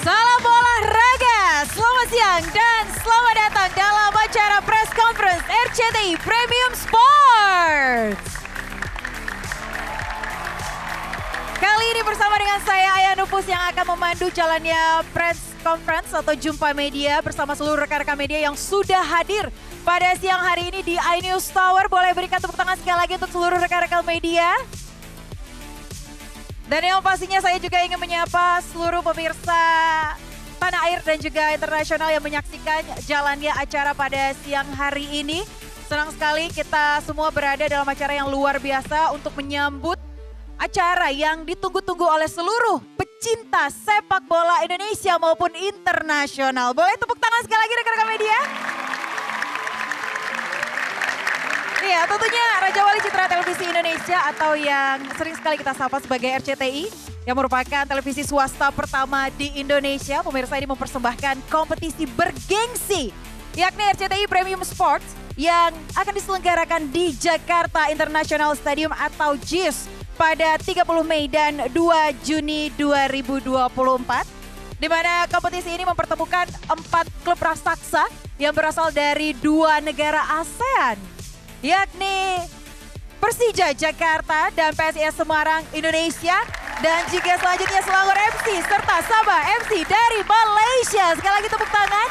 Salam olahraga, selamat siang dan selamat datang dalam acara press conference RCTI Premium Sports. Kali ini bersama dengan saya Ayah Nupus yang akan memandu jalannya press conference atau jumpa media bersama seluruh rekan-rekan media yang sudah hadir pada siang hari ini di iNews Tower. Boleh berikan tepuk tangan sekali lagi untuk seluruh rekan-rekan media. Dan yang pastinya saya juga ingin menyapa seluruh pemirsa tanah air dan juga internasional yang menyaksikan jalannya acara pada siang hari ini. Senang sekali kita semua berada dalam acara yang luar biasa untuk menyambut acara yang ditunggu-tunggu oleh seluruh pecinta sepak bola Indonesia maupun internasional. Boleh tepuk tangan sekali lagi rekan-rekan media? Ya, tentunya Raja Wali Citra Televisi Indonesia atau yang sering sekali kita sapa sebagai RCTI yang merupakan televisi swasta pertama di Indonesia. Pemirsa ini mempersembahkan kompetisi bergengsi yakni RCTI Premium Sports yang akan diselenggarakan di Jakarta International Stadium atau JIS pada 30 Mei dan 2 Juni 2024 di mana kompetisi ini mempertemukan empat klub raksasa yang berasal dari dua negara ASEAN yakni Persija Jakarta dan PSIS Semarang Indonesia. Dan juga selanjutnya Selangor MC serta Sabah MC dari Malaysia. Sekali lagi tepuk tangan.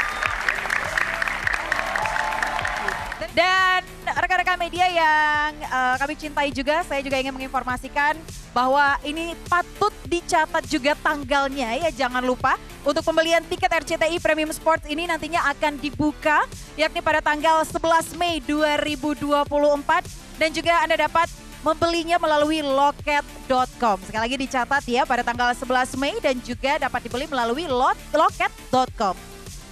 Dan rekan-rekan media yang uh, kami cintai juga, saya juga ingin menginformasikan bahwa ini patut dicatat juga tanggalnya ya jangan lupa. Untuk pembelian tiket RCTI Premium Sports ini nantinya akan dibuka yakni pada tanggal 11 Mei 2024 dan juga Anda dapat membelinya melalui loket.com. Sekali lagi dicatat ya pada tanggal 11 Mei dan juga dapat dibeli melalui loket.com.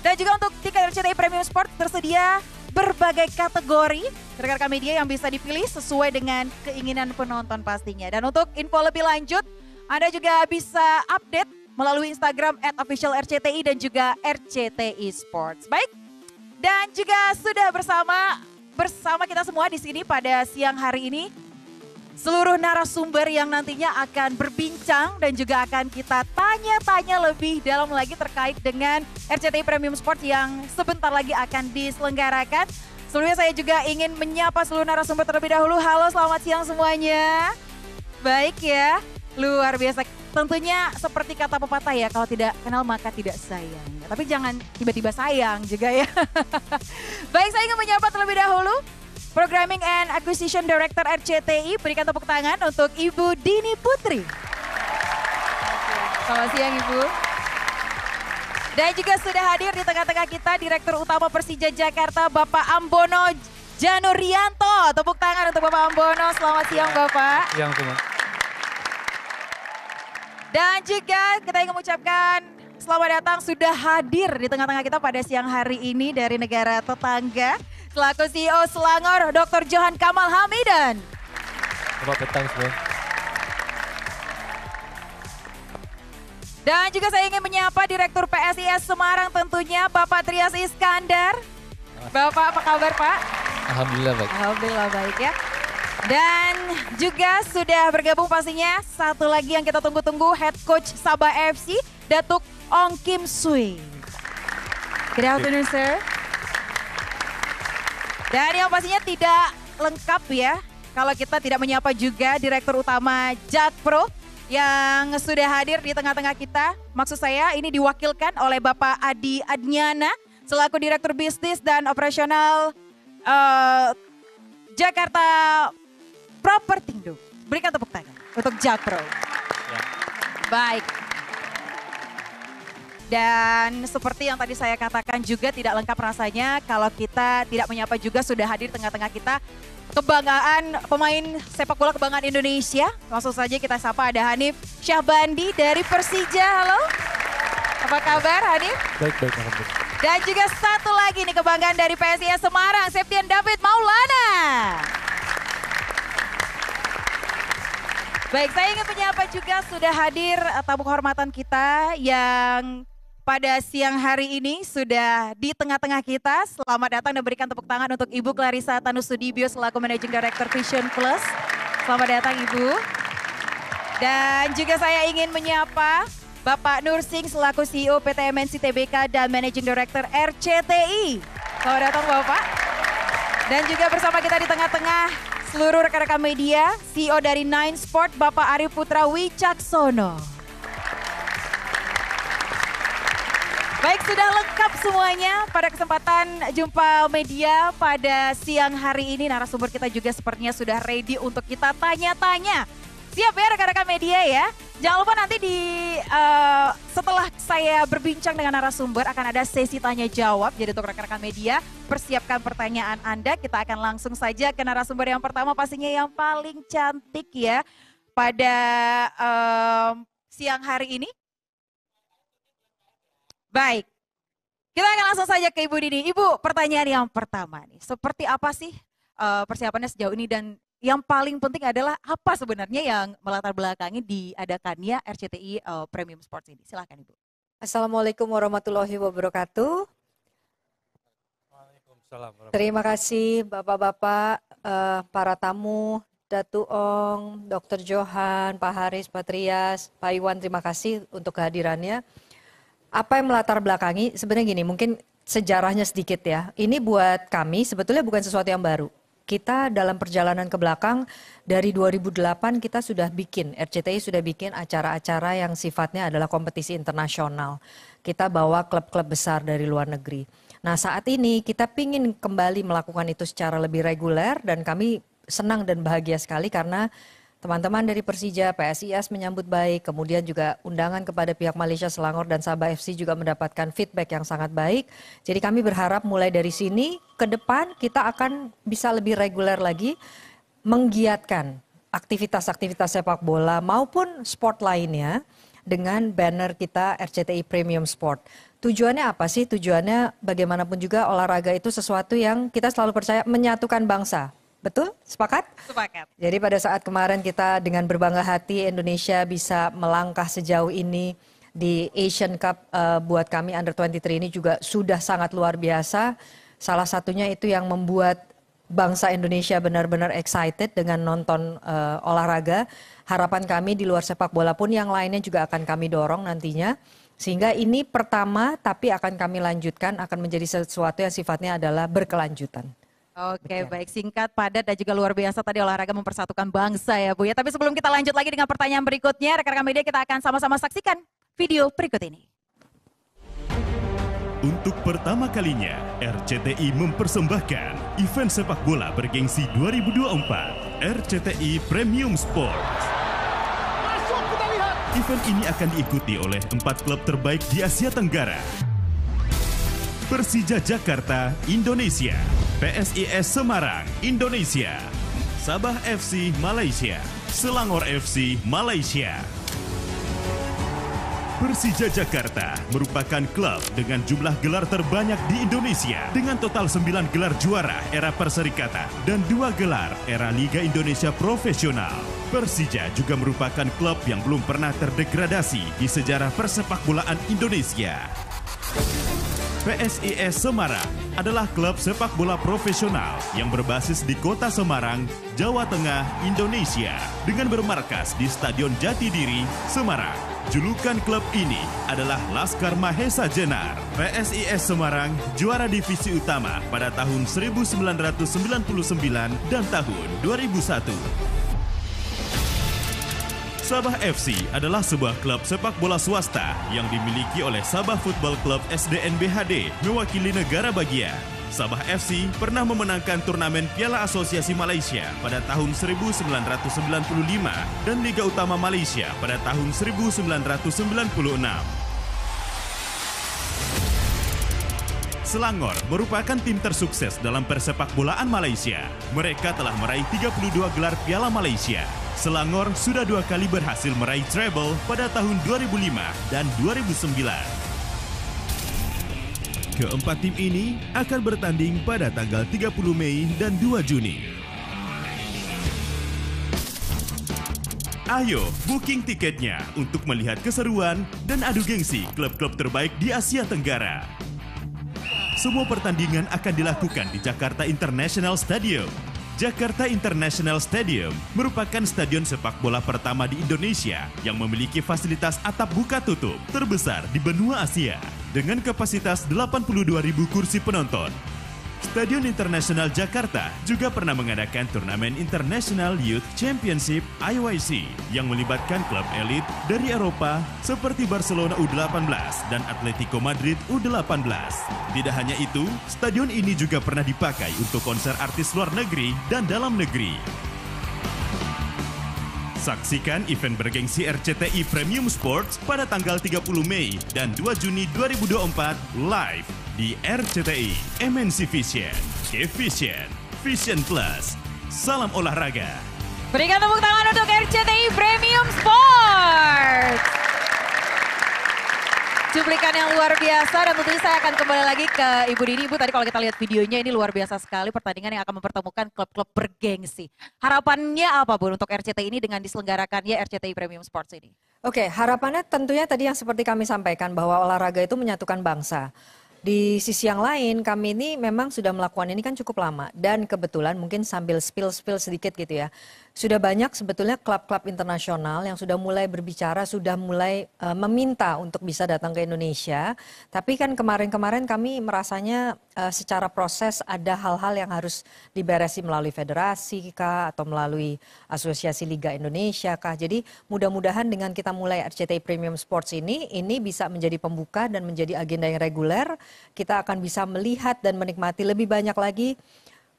Dan juga untuk tiket RCTI Premium Sport tersedia berbagai kategori rekan-rekan media yang bisa dipilih sesuai dengan keinginan penonton pastinya. Dan untuk info lebih lanjut anda juga bisa update melalui Instagram at official RCTI dan juga RCTI Sports. Baik, dan juga sudah bersama bersama kita semua di sini pada siang hari ini. Seluruh narasumber yang nantinya akan berbincang dan juga akan kita tanya-tanya lebih dalam lagi terkait dengan RCTI Premium Sport yang sebentar lagi akan diselenggarakan. Sebelumnya saya juga ingin menyapa seluruh narasumber terlebih dahulu. Halo selamat siang semuanya. Baik ya. Luar biasa. Tentunya seperti kata pepatah ya, kalau tidak kenal maka tidak sayang. Tapi jangan tiba-tiba sayang juga ya. Baik, saya ingin menyapa terlebih dahulu Programming and Acquisition Director RCTI. Berikan tepuk tangan untuk Ibu Dini Putri. Selamat siang Ibu. Dan juga sudah hadir di tengah-tengah kita Direktur Utama Persija Jakarta Bapak Ambono Janurianto. Tepuk tangan untuk Bapak Ambono. Selamat siang ya, Bapak. Siang semua. Dan juga kita ingin mengucapkan selamat datang sudah hadir di tengah-tengah kita pada siang hari ini dari negara tetangga. Selaku CEO Selangor, Dr. Johan Kamal Hamidan. Selamat datang semua. Dan juga saya ingin menyapa Direktur PSIS Semarang tentunya, Bapak Trias Iskandar. Bapak apa kabar Pak? Alhamdulillah baik. Alhamdulillah baik ya. Dan juga sudah bergabung pastinya satu lagi yang kita tunggu-tunggu head coach Sabah FC Datuk Ong Kim Sui. Good afternoon sir. Dan yang pastinya tidak lengkap ya kalau kita tidak menyapa juga direktur utama Pro yang sudah hadir di tengah-tengah kita. Maksud saya ini diwakilkan oleh Bapak Adi Adnyana selaku direktur bisnis dan operasional uh, Jakarta Propertindo. Berikan tepuk tangan untuk Japro. Ya. Baik. Dan seperti yang tadi saya katakan juga tidak lengkap rasanya kalau kita tidak menyapa juga sudah hadir tengah-tengah kita kebanggaan pemain sepak bola kebanggaan Indonesia. Langsung saja kita sapa ada Hanif Syahbandi dari Persija. Halo. Apa kabar Hanif? Baik, baik. Dan juga satu lagi nih kebanggaan dari PSIS Semarang, Septian David Maulana. Baik, saya ingin menyapa juga sudah hadir eh, tamu kehormatan kita yang pada siang hari ini sudah di tengah-tengah kita. Selamat datang dan berikan tepuk tangan untuk Ibu Clarissa Tanusudibio selaku Managing Director Vision Plus. Selamat datang Ibu. Dan juga saya ingin menyapa Bapak Nur Singh selaku CEO PT MNC TBK dan Managing Director RCTI. Selamat datang Bapak. Dan juga bersama kita di tengah-tengah seluruh rekan-rekan media, CEO dari Nine Sport, Bapak Arif Putra Wicaksono. Baik, sudah lengkap semuanya pada kesempatan jumpa media pada siang hari ini. Narasumber kita juga sepertinya sudah ready untuk kita tanya-tanya Siap ya rekan-rekan media ya. Jangan lupa nanti di uh, setelah saya berbincang dengan narasumber akan ada sesi tanya jawab. Jadi untuk rekan-rekan media persiapkan pertanyaan Anda. Kita akan langsung saja ke narasumber yang pertama pastinya yang paling cantik ya pada um, siang hari ini. Baik. Kita akan langsung saja ke Ibu Dini. Ibu, pertanyaan yang pertama nih. Seperti apa sih uh, persiapannya sejauh ini dan yang paling penting adalah apa sebenarnya yang melatar belakangi diadakannya RCTI uh, eh, Premium Sports ini. Silahkan Ibu. Assalamualaikum warahmatullahi wabarakatuh. Waalaikumsalam. Terima kasih Bapak-Bapak, uh, para tamu, Datu Ong, Dr. Johan, Pak Haris, Pak Trias, Pak Iwan, terima kasih untuk kehadirannya. Apa yang melatar belakangi? Sebenarnya gini, mungkin sejarahnya sedikit ya. Ini buat kami sebetulnya bukan sesuatu yang baru kita dalam perjalanan ke belakang dari 2008 kita sudah bikin RCTI sudah bikin acara-acara yang sifatnya adalah kompetisi internasional. Kita bawa klub-klub besar dari luar negeri. Nah, saat ini kita ingin kembali melakukan itu secara lebih reguler dan kami senang dan bahagia sekali karena Teman-teman dari Persija, PSIS menyambut baik, kemudian juga undangan kepada pihak Malaysia Selangor dan Sabah FC juga mendapatkan feedback yang sangat baik. Jadi kami berharap mulai dari sini ke depan kita akan bisa lebih reguler lagi menggiatkan aktivitas-aktivitas sepak bola maupun sport lainnya dengan banner kita RCTI Premium Sport. Tujuannya apa sih? Tujuannya bagaimanapun juga olahraga itu sesuatu yang kita selalu percaya menyatukan bangsa, Betul? Sepakat? Sepakat. Jadi pada saat kemarin kita dengan berbangga hati Indonesia bisa melangkah sejauh ini di Asian Cup uh, buat kami under 23 ini juga sudah sangat luar biasa. Salah satunya itu yang membuat bangsa Indonesia benar-benar excited dengan nonton uh, olahraga. Harapan kami di luar sepak bola pun yang lainnya juga akan kami dorong nantinya. Sehingga ini pertama tapi akan kami lanjutkan akan menjadi sesuatu yang sifatnya adalah berkelanjutan. Oke, okay, baik singkat, padat dan juga luar biasa tadi olahraga mempersatukan bangsa ya Bu ya. Tapi sebelum kita lanjut lagi dengan pertanyaan berikutnya, rekan-rekan media kita akan sama-sama saksikan video berikut ini. Untuk pertama kalinya, RCTI mempersembahkan event sepak bola bergengsi 2024, RCTI Premium Sports. Event ini akan diikuti oleh empat klub terbaik di Asia Tenggara, Persija Jakarta, Indonesia. PSIS Semarang, Indonesia. Sabah FC Malaysia, Selangor FC Malaysia. Persija Jakarta merupakan klub dengan jumlah gelar terbanyak di Indonesia dengan total 9 gelar juara era Perserikatan dan dua gelar era Liga Indonesia Profesional. Persija juga merupakan klub yang belum pernah terdegradasi di sejarah persepakbolaan Indonesia. PSIS Semarang adalah klub sepak bola profesional yang berbasis di kota Semarang, Jawa Tengah, Indonesia. Dengan bermarkas di Stadion Jatidiri, Semarang. Julukan klub ini adalah Laskar Mahesa Jenar. PSIS Semarang juara divisi utama pada tahun 1999 dan tahun 2001. Sabah FC adalah sebuah klub sepak bola swasta yang dimiliki oleh Sabah Football Club SDN BHD mewakili negara bagian. Sabah FC pernah memenangkan turnamen Piala Asosiasi Malaysia pada tahun 1995 dan Liga Utama Malaysia pada tahun 1996. Selangor merupakan tim tersukses dalam persepak bolaan Malaysia. Mereka telah meraih 32 gelar Piala Malaysia, Selangor sudah dua kali berhasil meraih treble pada tahun 2005 dan 2009. Keempat tim ini akan bertanding pada tanggal 30 Mei dan 2 Juni. Ayo booking tiketnya untuk melihat keseruan dan adu gengsi klub-klub terbaik di Asia Tenggara. Semua pertandingan akan dilakukan di Jakarta International Stadium Jakarta International Stadium merupakan stadion sepak bola pertama di Indonesia yang memiliki fasilitas atap buka tutup terbesar di benua Asia dengan kapasitas 82.000 kursi penonton Stadion Internasional Jakarta juga pernah mengadakan turnamen International Youth Championship IYC yang melibatkan klub elit dari Eropa seperti Barcelona U18 dan Atletico Madrid U18. Tidak hanya itu, stadion ini juga pernah dipakai untuk konser artis luar negeri dan dalam negeri. Saksikan event bergengsi RCTI Premium Sports pada tanggal 30 Mei dan 2 Juni 2024 live di RCTI, MNC Vision, Vision, Vision Plus. Salam olahraga. Berikan tepuk tangan untuk RCTI Premium Sports. Cuplikan yang luar biasa dan tentunya saya akan kembali lagi ke Ibu Dini. Ibu tadi kalau kita lihat videonya ini luar biasa sekali pertandingan yang akan mempertemukan klub-klub bergengsi. Harapannya apa Bu untuk RCTI ini dengan diselenggarakannya RCTI Premium Sports ini? Oke, harapannya tentunya tadi yang seperti kami sampaikan bahwa olahraga itu menyatukan bangsa. Di sisi yang lain, kami ini memang sudah melakukan ini kan cukup lama dan kebetulan mungkin sambil spill-spill sedikit gitu ya sudah banyak sebetulnya klub-klub internasional yang sudah mulai berbicara, sudah mulai uh, meminta untuk bisa datang ke Indonesia. Tapi kan kemarin-kemarin kami merasanya uh, secara proses ada hal-hal yang harus diberesi melalui federasi kah atau melalui asosiasi Liga Indonesia kah. Jadi mudah-mudahan dengan kita mulai RCTI Premium Sports ini, ini bisa menjadi pembuka dan menjadi agenda yang reguler. Kita akan bisa melihat dan menikmati lebih banyak lagi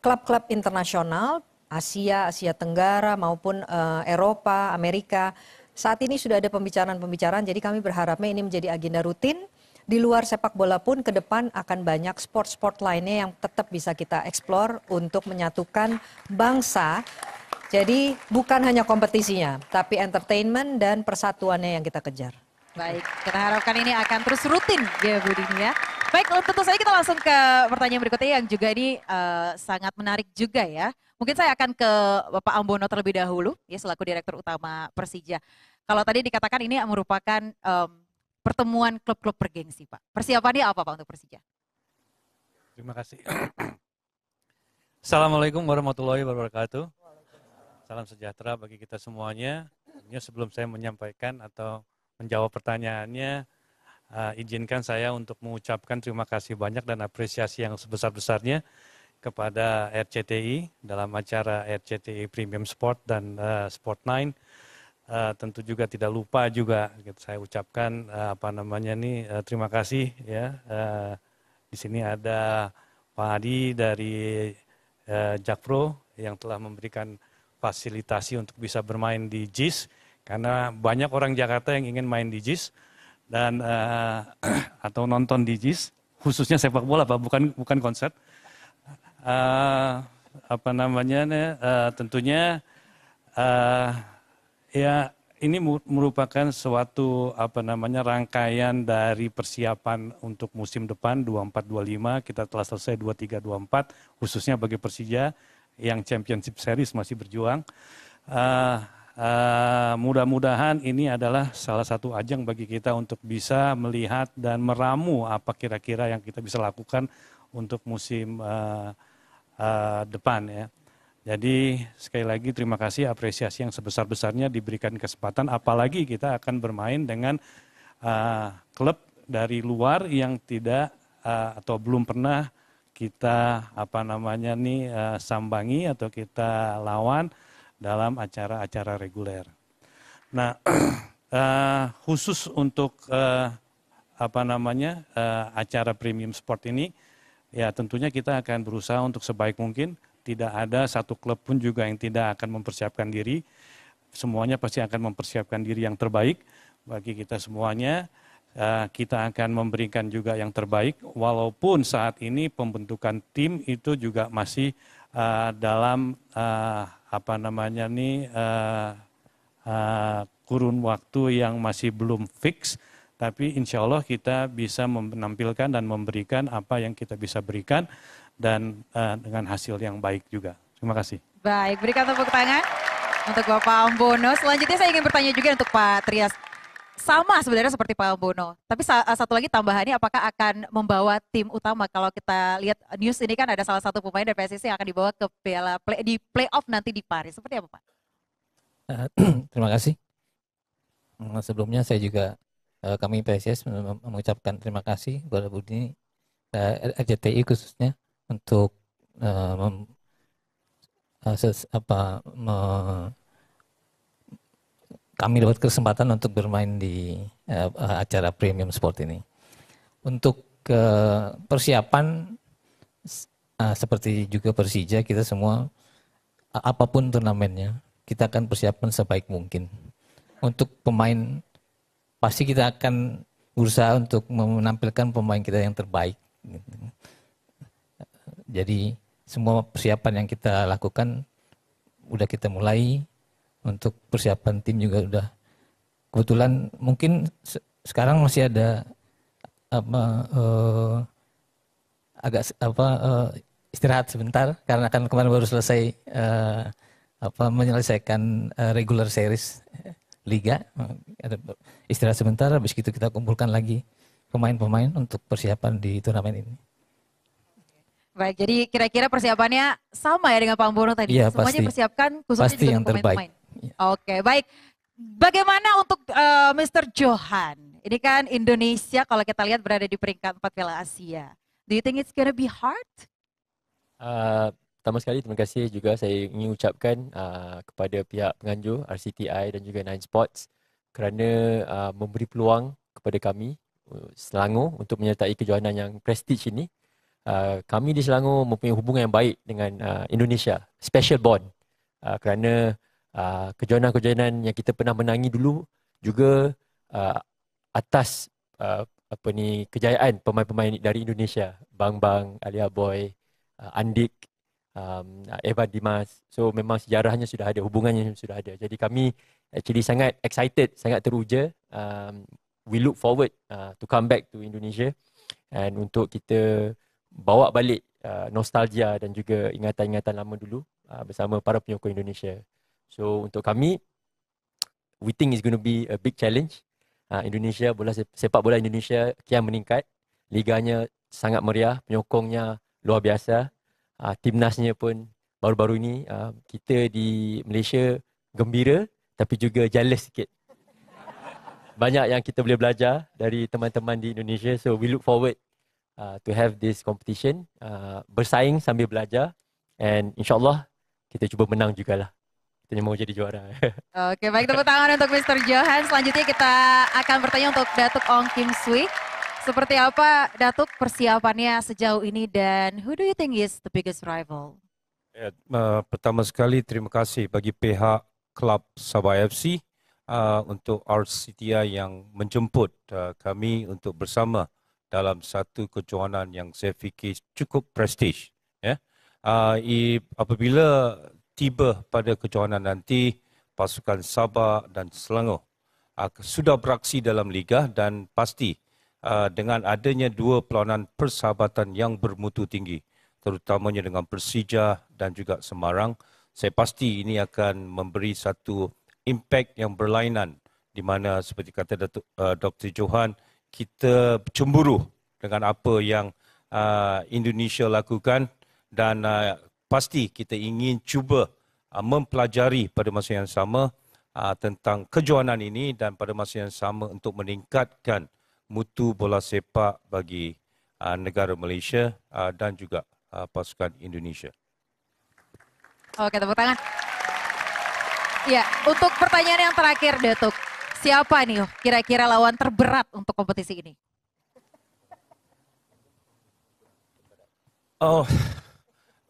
klub-klub internasional Asia, Asia Tenggara maupun uh, Eropa, Amerika. Saat ini sudah ada pembicaraan-pembicaraan, jadi kami berharapnya ini menjadi agenda rutin. Di luar sepak bola pun ke depan akan banyak sport-sport lainnya yang tetap bisa kita eksplor untuk menyatukan bangsa. Jadi bukan hanya kompetisinya, tapi entertainment dan persatuannya yang kita kejar. Baik, kita harapkan ini akan terus rutin ya Bu Dini ya. Baik, tentu saja kita langsung ke pertanyaan berikutnya yang juga ini uh, sangat menarik juga ya. Mungkin saya akan ke Bapak Ambono terlebih dahulu, ya selaku Direktur Utama Persija. Kalau tadi dikatakan ini merupakan um, pertemuan klub-klub bergengsi, Pak. Persiapannya apa, Pak, untuk Persija? Terima kasih. Assalamualaikum warahmatullahi wabarakatuh. Salam sejahtera bagi kita semuanya. sebelum saya menyampaikan atau menjawab pertanyaannya, uh, izinkan saya untuk mengucapkan terima kasih banyak dan apresiasi yang sebesar-besarnya kepada RCTI dalam acara RCTI Premium Sport dan uh, Sport 9. Uh, eh, tentu juga tidak lupa juga gitu, saya ucapkan uh, apa namanya nih uh, terima kasih ya. Uh, di sini ada Pak Hadi dari uh, Jakpro yang telah memberikan fasilitasi untuk bisa bermain di JIS karena banyak orang Jakarta yang ingin main di JIS dan uh, atau nonton di JIS khususnya sepak bola Pak bukan bukan konser uh, apa namanya uh, tentunya uh, ya ini merupakan suatu apa namanya rangkaian dari persiapan untuk musim depan 2425 kita telah selesai 2324 khususnya bagi Persija yang Championship Series masih berjuang. Uh, uh, mudah-mudahan ini adalah salah satu ajang bagi kita untuk bisa melihat dan meramu apa kira-kira yang kita bisa lakukan untuk musim uh, Eh, depan ya. Jadi sekali lagi terima kasih apresiasi yang sebesar-besarnya diberikan kesempatan apalagi kita akan bermain dengan uh, klub dari luar yang tidak uh, atau belum pernah kita apa namanya nih uh, sambangi atau kita lawan dalam acara-acara reguler. Nah, uh, khusus untuk uh, apa namanya uh, acara premium sport ini ya tentunya kita akan berusaha untuk sebaik mungkin. Tidak ada satu klub pun juga yang tidak akan mempersiapkan diri. Semuanya pasti akan mempersiapkan diri yang terbaik bagi kita semuanya. Eh, kita akan memberikan juga yang terbaik, walaupun saat ini pembentukan tim itu juga masih eh, dalam eh, apa namanya nih kurun waktu yang masih belum fix tapi insya Allah kita bisa menampilkan dan memberikan apa yang kita bisa berikan dan uh, dengan hasil yang baik juga. Terima kasih. Baik, berikan tepuk tangan untuk Bapak Ambono. Selanjutnya saya ingin bertanya juga untuk Pak Trias. Sama sebenarnya seperti Pak Ambono, tapi satu lagi tambahannya apakah akan membawa tim utama kalau kita lihat news ini kan ada salah satu pemain dari PSSI yang akan dibawa ke piala play, di playoff nanti di Paris. Seperti apa Pak? Eh, terima kasih. Hmm, sebelumnya saya juga Eh, kami PSS mengucapkan terima kasih kepada Budi eh, RJTI khususnya untuk eh, apa me, kami dapat kesempatan untuk bermain di uh, acara premium sport ini. Untuk uh, persiapan uh, seperti juga Persija kita semua apapun turnamennya kita akan persiapan sebaik mungkin. Untuk pemain pasti kita akan berusaha untuk menampilkan pemain kita yang terbaik. Gitu. Jadi semua persiapan yang kita lakukan udah kita mulai untuk persiapan tim juga udah kebetulan mungkin se sekarang masih ada apa uh, agak apa uh, istirahat sebentar karena akan kemarin baru selesai uh, apa menyelesaikan uh, regular series liga eh, ada istirahat sebentar habis itu kita kumpulkan lagi pemain-pemain untuk persiapan di turnamen ini. Baik, jadi kira-kira persiapannya sama ya dengan Pak Ambono tadi. Ya, Semuanya pasti. persiapkan khususnya pasti yang pemain-pemain. Ya. Oke, baik. Bagaimana untuk uh, eh, Mr. Johan? Ini kan Indonesia kalau kita lihat berada di peringkat empat Piala Asia. Do you think it's gonna be hard? Uh, pertama sekali terima kasih juga saya ingin ucapkan uh, kepada pihak penganjur RCTI dan juga Nine Sports kerana uh, memberi peluang kepada kami uh, Selangor untuk menyertai kejohanan yang prestij ini. Uh, kami di Selangor mempunyai hubungan yang baik dengan uh, Indonesia, special bond. Uh, kerana uh, kejohanan-kejohanan yang kita pernah menangi dulu juga uh, atas uh, apa ni kejayaan pemain-pemain dari Indonesia, Bang Bang, Alia Boy, Andik um, Eva eh, Dimas. So memang sejarahnya sudah ada, hubungannya sudah ada. Jadi kami actually sangat excited, sangat teruja. Um, we look forward uh, to come back to Indonesia and untuk kita bawa balik uh, nostalgia dan juga ingatan-ingatan lama dulu uh, bersama para penyokong Indonesia. So untuk kami, we think is going to be a big challenge. Uh, Indonesia, bola sepak bola Indonesia kian meningkat. Liganya sangat meriah, penyokongnya luar biasa uh, timnasnya pun baru-baru ini uh, kita di Malaysia gembira tapi juga jealous sikit. Banyak yang kita boleh belajar dari teman-teman di Indonesia. So we look forward uh, to have this competition. Uh, bersaing sambil belajar. And insyaAllah kita cuba menang juga lah. Kita mau jadi juara. okay, baik tepuk tangan untuk Mr. Johan. Selanjutnya kita akan bertanya untuk Datuk Ong Kim Swee. Seperti apa Datuk persiapannya sejauh ini dan who do you think is the biggest rival? Ya, uh, pertama sekali terima kasih bagi pihak klub Sabah FC uh, eh, untuk RCTI yang menjemput uh, kami untuk bersama dalam satu kejohanan yang saya fikir cukup prestij. Uh, ya. i, apabila tiba pada kejohanan nanti, pasukan Sabah dan Selangor uh, sudah beraksi dalam liga dan pasti Uh, dengan adanya dua pelawanan persahabatan yang bermutu tinggi terutamanya dengan Persija dan juga Semarang saya pasti ini akan memberi satu impak yang berlainan di mana seperti kata Datuk uh, Dr Johan kita cemburu dengan apa yang uh, Indonesia lakukan dan uh, pasti kita ingin cuba uh, mempelajari pada masa yang sama uh, tentang kejohanan ini dan pada masa yang sama untuk meningkatkan mutu bola sepak bagi uh, negara Malaysia uh, dan juga uh, pasukan Indonesia. Oke, tepuk tangan. Ya, untuk pertanyaan yang terakhir, Datuk. Siapa nih oh, kira-kira lawan terberat untuk kompetisi ini? Oh,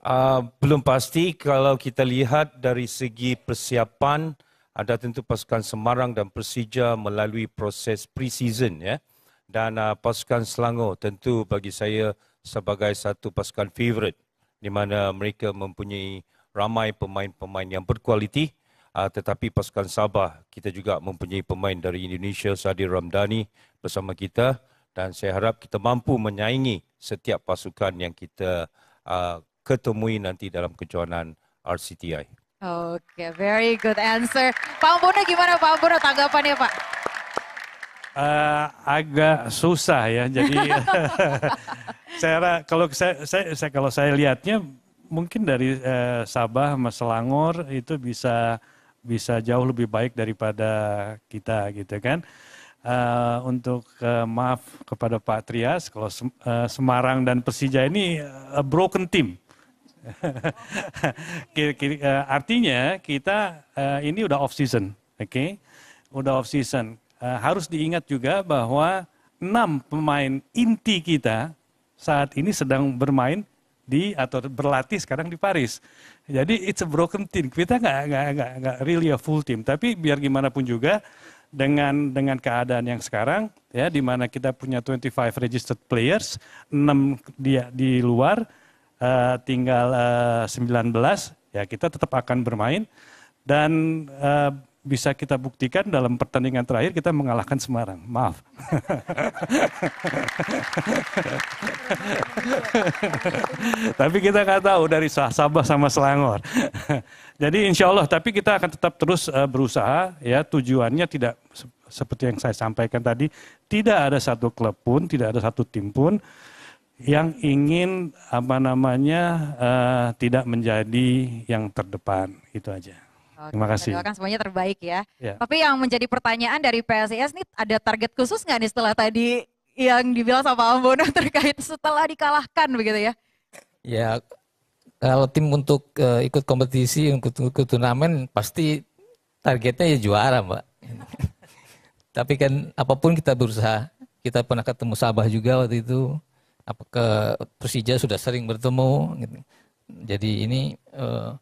uh, belum pasti kalau kita lihat dari segi persiapan ada tentu pasukan Semarang dan Persija melalui proses pre-season ya. dan uh, pasukan Selangor tentu bagi saya sebagai satu pasukan favorite di mana mereka mempunyai ramai pemain-pemain yang berkualiti uh, tetapi pasukan Sabah kita juga mempunyai pemain dari Indonesia Sadi Ramdani bersama kita dan saya harap kita mampu menyaingi setiap pasukan yang kita uh, ketemui nanti dalam kejohanan RCTI. Okay, very good answer. Pak Ambono gimana Pak Ambono tanggapannya Pak? Uh, agak susah ya. Jadi saya kalau saya, saya, saya kalau saya lihatnya mungkin dari uh, Sabah sama Selangor itu bisa bisa jauh lebih baik daripada kita gitu kan. Uh, untuk uh, maaf kepada Pak Trias kalau sem uh, Semarang dan Persija ini a broken team. artinya kita uh, ini udah off season, oke? Okay? Udah off season Eh, harus diingat juga bahwa enam pemain inti kita saat ini sedang bermain di atau berlatih sekarang di Paris. Jadi it's a broken team. Kita nggak nggak nggak really a full team. Tapi biar gimana pun juga dengan dengan keadaan yang sekarang ya di mana kita punya 25 registered players, 6 dia di luar uh, tinggal uh, eh, 19 ya kita tetap akan bermain dan uh, bisa kita buktikan dalam pertandingan terakhir kita mengalahkan Semarang. Maaf. tapi kita nggak tahu dari Sabah sama Selangor. Jadi insya Allah, tapi kita akan tetap terus eh, berusaha. Ya tujuannya tidak seperti yang saya sampaikan tadi, tidak ada satu klub pun, tidak ada satu tim pun yang ingin apa namanya uh, tidak menjadi yang terdepan itu aja. Oke, Terima kasih. Doakan semuanya terbaik ya. ya. Tapi yang menjadi pertanyaan dari PSIS nih ada target khusus nggak nih setelah tadi yang dibilang sama Ambono terkait setelah dikalahkan begitu ya? Ya kalau tim untuk uh, ikut kompetisi ikut, ikut turnamen pasti targetnya ya juara mbak. Tapi kan apapun kita berusaha. Kita pernah ketemu Sabah juga waktu itu. Apakah Persija sudah sering bertemu. Gitu. Jadi ini uh,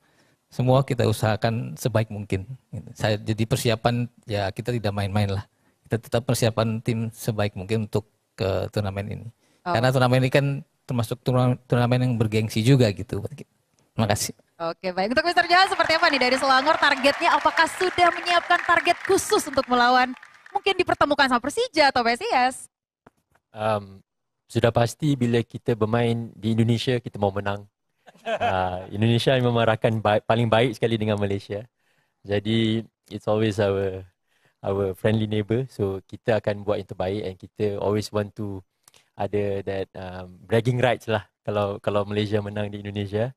semua kita usahakan sebaik mungkin. Saya jadi persiapan ya kita tidak main-main lah. Kita tetap persiapan tim sebaik mungkin untuk ke turnamen ini. Oh. Karena turnamen ini kan termasuk turnamen yang bergengsi juga gitu. Terima kasih. Oke baik, untuk Mister Johan seperti apa nih dari Selangor targetnya apakah sudah menyiapkan target khusus untuk melawan mungkin dipertemukan sama Persija atau PSIS? Um, sudah pasti bila kita bermain di Indonesia kita mau menang Ah, Indonesia memang rakan baik, paling baik sekali dengan Malaysia. Jadi it's always our our friendly neighbor. So kita akan buat yang terbaik and kita always want to ada that um, bragging rights lah kalau kalau Malaysia menang di Indonesia.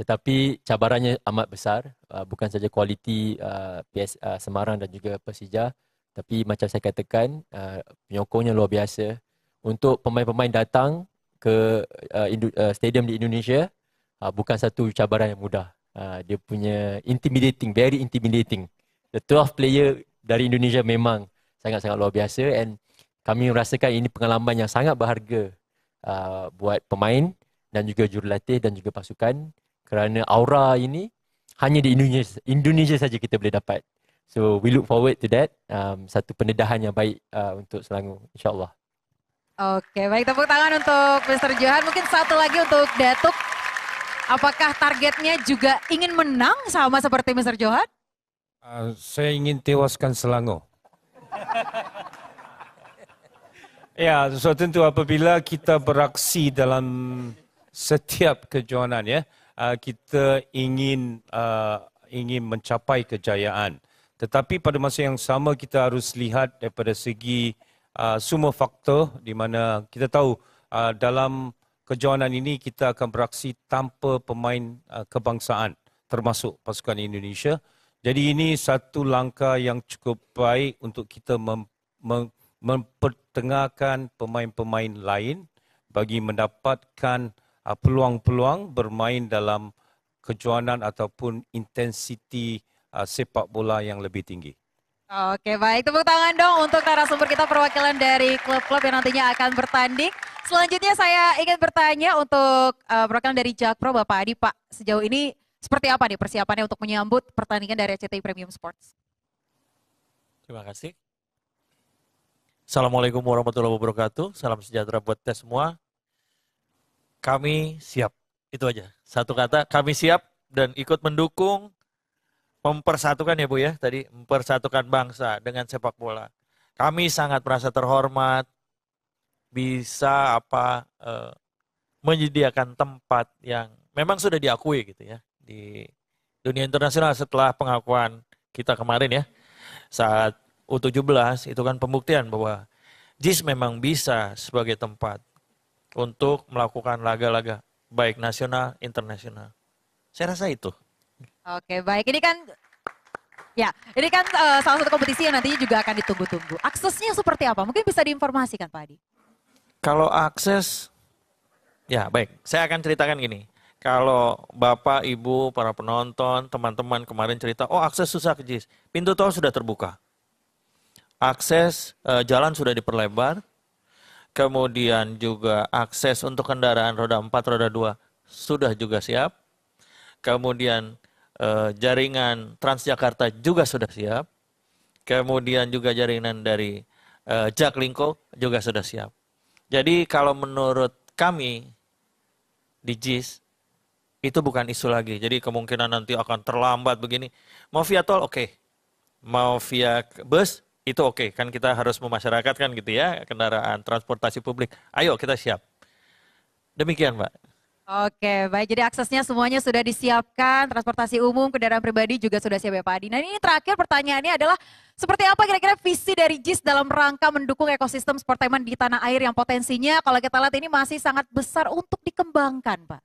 Tetapi cabarannya amat besar. Uh, bukan saja kualiti uh, ah, PS, uh, Semarang dan juga Persija. Tapi macam saya katakan, uh, penyokongnya luar biasa. Untuk pemain-pemain datang ke uh, stadium di Indonesia, uh, bukan satu cabaran yang mudah. Uh, dia punya intimidating, very intimidating. The 12 player dari Indonesia memang sangat-sangat luar biasa and kami merasakan ini pengalaman yang sangat berharga uh, buat pemain dan juga jurulatih dan juga pasukan kerana aura ini hanya di Indonesia Indonesia saja kita boleh dapat. So we look forward to that. Um, satu pendedahan yang baik uh, untuk Selangor insyaAllah. Okay, baik tepuk tangan untuk Mr. Johan. Mungkin satu lagi untuk Datuk. Apakah targetnya juga ingin menang sama seperti Mr. Johan? Uh, saya ingin tewaskan Selangor. ya, so tentu apabila kita beraksi dalam setiap kejohanan ya, ah, kita ingin uh, ingin mencapai kejayaan. Tetapi pada masa yang sama kita harus lihat daripada segi uh, semua faktor di mana kita tahu uh, dalam kejohanan ini kita akan beraksi tanpa pemain uh, kebangsaan termasuk pasukan Indonesia. Jadi ini satu langkah yang cukup baik untuk kita mem- mem- mempertengahkan pemain-pemain lain bagi mendapatkan uh, peluang-peluang bermain dalam kejohanan ataupun intensiti uh, sepak bola yang lebih tinggi. Oke baik, tepuk tangan dong untuk narasumber kita perwakilan dari klub-klub yang nantinya akan bertanding. Selanjutnya saya ingin bertanya untuk uh, perwakilan dari Jakpro Bapak Adi Pak, sejauh ini seperti apa nih persiapannya untuk menyambut pertandingan dari CT Premium Sports? Terima kasih. Assalamualaikum warahmatullahi wabarakatuh, salam sejahtera buat kita semua. Kami siap, itu aja. Satu kata, kami siap dan ikut mendukung mempersatukan ya Bu ya, tadi mempersatukan bangsa dengan sepak bola. Kami sangat merasa terhormat bisa apa eh, menyediakan tempat yang memang sudah diakui gitu ya di dunia internasional setelah pengakuan kita kemarin ya saat U17 itu kan pembuktian bahwa JIS memang bisa sebagai tempat untuk melakukan laga-laga baik nasional internasional. Saya rasa itu. Oke, baik. Ini kan Ya, ini kan uh, salah satu kompetisi yang nantinya juga akan ditunggu-tunggu. Aksesnya seperti apa? Mungkin bisa diinformasikan Pak Adi. Kalau akses, ya baik. Saya akan ceritakan gini. Kalau Bapak, Ibu, para penonton, teman-teman kemarin cerita, oh akses susah ke JIS. Pintu tol sudah terbuka. Akses eh, jalan sudah diperlebar. Kemudian juga akses untuk kendaraan roda 4, roda 2 sudah juga siap. Kemudian uh, jaringan Transjakarta juga sudah siap. Kemudian juga jaringan dari uh, Jaklingko juga sudah siap. Jadi kalau menurut kami di JIS itu bukan isu lagi. Jadi kemungkinan nanti akan terlambat begini. Mau via tol oke. Okay. Mau via bus itu oke. Okay. Kan kita harus memasyarakatkan gitu ya kendaraan transportasi publik. Ayo kita siap. Demikian, Pak. Oke, baik. Jadi aksesnya semuanya sudah disiapkan, transportasi umum, kendaraan pribadi juga sudah siap ya Pak Adi. Nah ini terakhir pertanyaannya adalah, seperti apa kira-kira visi dari JIS dalam rangka mendukung ekosistem sportainment di tanah air yang potensinya kalau kita lihat ini masih sangat besar untuk dikembangkan Pak?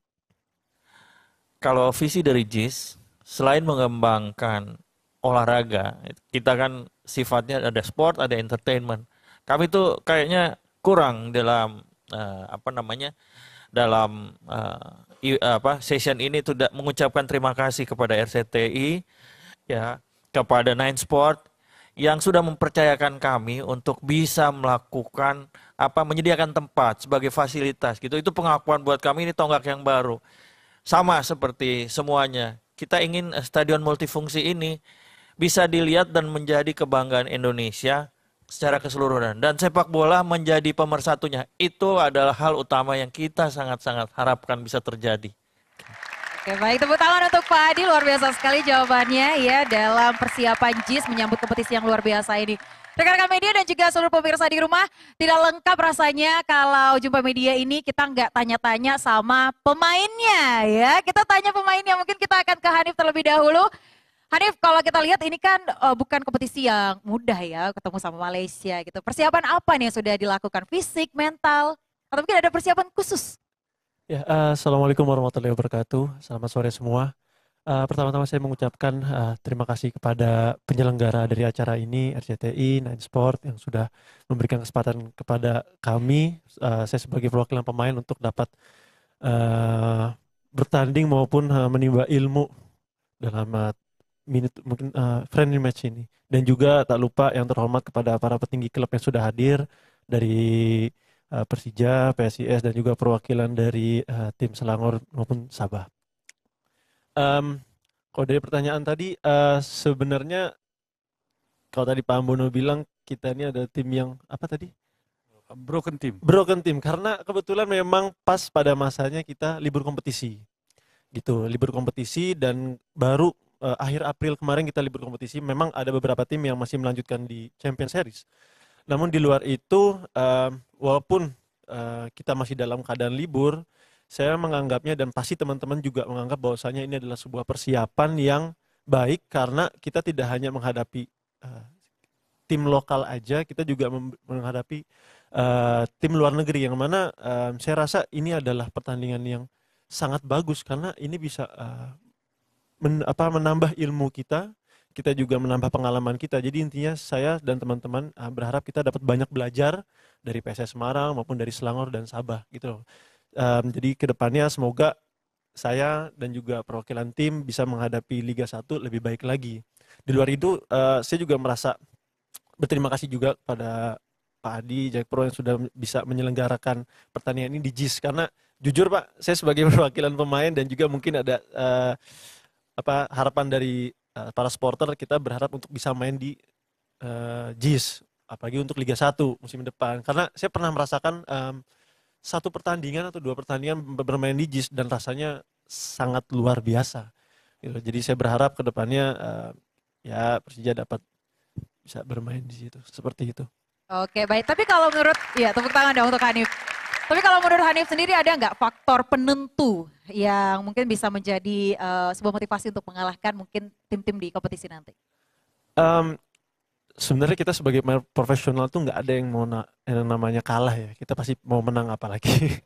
Kalau visi dari JIS, selain mengembangkan olahraga, kita kan sifatnya ada sport, ada entertainment. Kami tuh kayaknya kurang dalam uh, apa namanya dalam uh, i, apa session ini tidak mengucapkan terima kasih kepada RCTI ya kepada Nine Sport yang sudah mempercayakan kami untuk bisa melakukan apa menyediakan tempat sebagai fasilitas gitu itu pengakuan buat kami ini tonggak yang baru sama seperti semuanya kita ingin stadion multifungsi ini bisa dilihat dan menjadi kebanggaan Indonesia secara keseluruhan dan sepak bola menjadi pemersatunya itu adalah hal utama yang kita sangat-sangat harapkan bisa terjadi. Oke, baik tepuk tangan untuk Pak Adi luar biasa sekali jawabannya ya dalam persiapan JIS menyambut kompetisi yang luar biasa ini. Rekan-rekan media dan juga seluruh pemirsa di rumah, tidak lengkap rasanya kalau jumpa media ini kita nggak tanya-tanya sama pemainnya ya. Kita tanya pemainnya, mungkin kita akan ke Hanif terlebih dahulu. Hanif, kalau kita lihat ini kan uh, bukan kompetisi yang mudah ya, ketemu sama Malaysia gitu. Persiapan apa nih yang sudah dilakukan? Fisik, mental, atau mungkin ada persiapan khusus? Ya, uh, Assalamualaikum warahmatullahi wabarakatuh. Selamat sore semua. Uh, pertama-tama saya mengucapkan uh, terima kasih kepada penyelenggara dari acara ini, RCTI, Nine Sport, yang sudah memberikan kesempatan kepada kami, uh, saya sebagai perwakilan pemain untuk dapat uh, bertanding maupun uh, menimba ilmu dalam uh, minute mungkin uh, friendly match ini dan juga tak lupa yang terhormat kepada para petinggi klub yang sudah hadir dari uh, Persija, PSIS dan juga perwakilan dari uh, tim Selangor maupun Sabah. Um, kalau dari pertanyaan tadi uh, sebenarnya kalau tadi Pak Ambono bilang kita ini ada tim yang apa tadi? Broken team. Broken team karena kebetulan memang pas pada masanya kita libur kompetisi gitu libur kompetisi dan baru uh, akhir April kemarin kita libur kompetisi, memang ada beberapa tim yang masih melanjutkan di Champions Series. Namun di luar itu, uh, walaupun uh, kita masih dalam keadaan libur, saya menganggapnya dan pasti teman-teman juga menganggap bahwasanya ini adalah sebuah persiapan yang baik karena kita tidak hanya menghadapi uh, tim lokal aja, kita juga menghadapi uh, tim luar negeri yang mana uh, saya rasa ini adalah pertandingan yang sangat bagus karena ini bisa uh, men, apa menambah ilmu kita, kita juga menambah pengalaman kita. Jadi intinya saya dan teman-teman ah, berharap kita dapat banyak belajar dari PSS Semarang maupun dari Selangor dan Sabah gitu. Um, jadi kedepannya semoga saya dan juga perwakilan tim bisa menghadapi Liga 1 lebih baik lagi. Di luar itu uh, saya juga merasa berterima kasih juga pada Pak Adi Jack Pro yang sudah bisa menyelenggarakan pertandingan ini di JIS karena jujur Pak saya sebagai perwakilan pemain dan juga mungkin ada uh, apa harapan dari uh, para supporter kita berharap untuk bisa main di uh, JIS apalagi untuk Liga 1 musim depan karena saya pernah merasakan um, satu pertandingan atau dua pertandingan bermain di JIS dan rasanya sangat luar biasa gitu. jadi saya berharap kedepannya uh, eh, ya Persija dapat bisa bermain di situ seperti itu oke baik tapi kalau menurut ya tepuk tangan dong untuk Hanif tapi kalau menurut Hanif sendiri ada nggak faktor penentu yang mungkin bisa menjadi uh, sebuah motivasi untuk mengalahkan mungkin tim-tim di kompetisi nanti? Um, sebenarnya kita sebagai pemain profesional tuh nggak ada yang mau na yang namanya kalah ya. Kita pasti mau menang apalagi.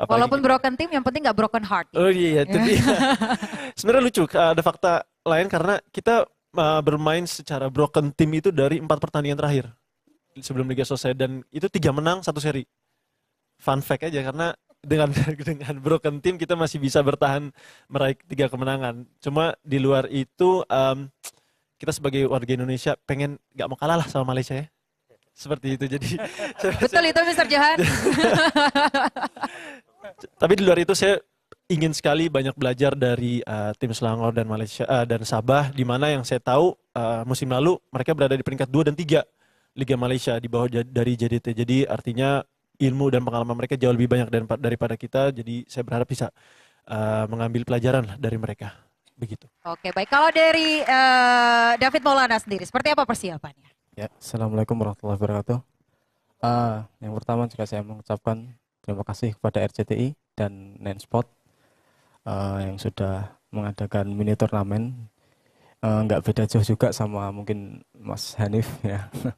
apalagi Walaupun broken team, yang penting nggak broken heart. Gitu. Oh iya, iya. dia. sebenarnya lucu. Ada fakta lain karena kita uh, bermain secara broken team itu dari empat pertandingan terakhir sebelum liga selesai dan itu tiga menang satu seri fun fact aja karena dengan dengan broken team kita masih bisa bertahan meraih tiga kemenangan. Cuma di luar itu um, kita sebagai warga Indonesia pengen nggak mau kalah lah sama Malaysia ya. Seperti itu jadi. Betul itu Mister Johan. Tapi di luar itu saya ingin sekali banyak belajar dari uh, tim Selangor dan Malaysia uh, dan Sabah di mana yang saya tahu uh, musim lalu mereka berada di peringkat 2 dan 3 Liga Malaysia di bawah dari JDT. Jadi artinya ilmu dan pengalaman mereka jauh lebih banyak daripada kita. Jadi saya berharap bisa uh, mengambil pelajaran lah dari mereka. Begitu. Oke, baik. Kalau dari uh, David Maulana sendiri, seperti apa persiapannya? Ya, Assalamualaikum warahmatullahi wabarakatuh. Uh, yang pertama juga saya mengucapkan terima kasih kepada RCTI dan Nenspot uh, yang sudah mengadakan mini turnamen. Nggak beda jauh juga sama mungkin Mas Hanif ya.